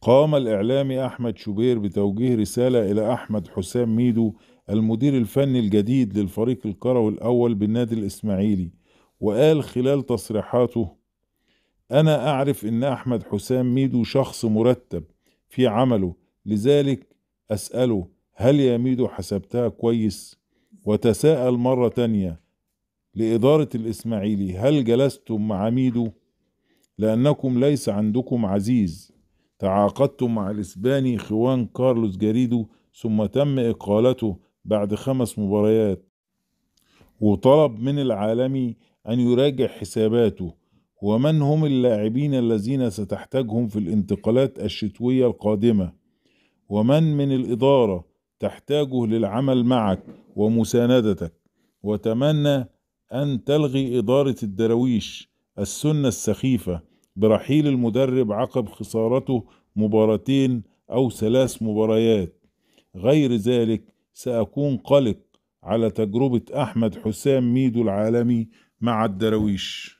قام الإعلامي أحمد شوبير بتوجيه رسالة إلى أحمد حسام ميدو المدير الفني الجديد للفريق الكروي الأول بالنادي الإسماعيلي وقال خلال تصريحاته أنا أعرف إن أحمد حسام ميدو شخص مرتب في عمله لذلك أسأله هل يا ميدو حسبتها كويس وتساءل مرة تانية لإدارة الإسماعيلي هل جلستم مع ميدو لأنكم ليس عندكم عزيز تعاقدتم مع الإسباني خوان كارلوس جاريدو ثم تم إقالته بعد خمس مباريات وطلب من العالمي أن يراجع حساباته ومن هم اللاعبين الذين ستحتاجهم في الانتقالات الشتوية القادمة ومن من الإدارة تحتاجه للعمل معك ومساندتك وتمنى أن تلغي إدارة الدراويش السنة السخيفة برحيل المدرب عقب خسارته مباراتين أو ثلاث مباريات غير ذلك سأكون قلق على تجربة أحمد حسام ميدو العالمي مع الدراويش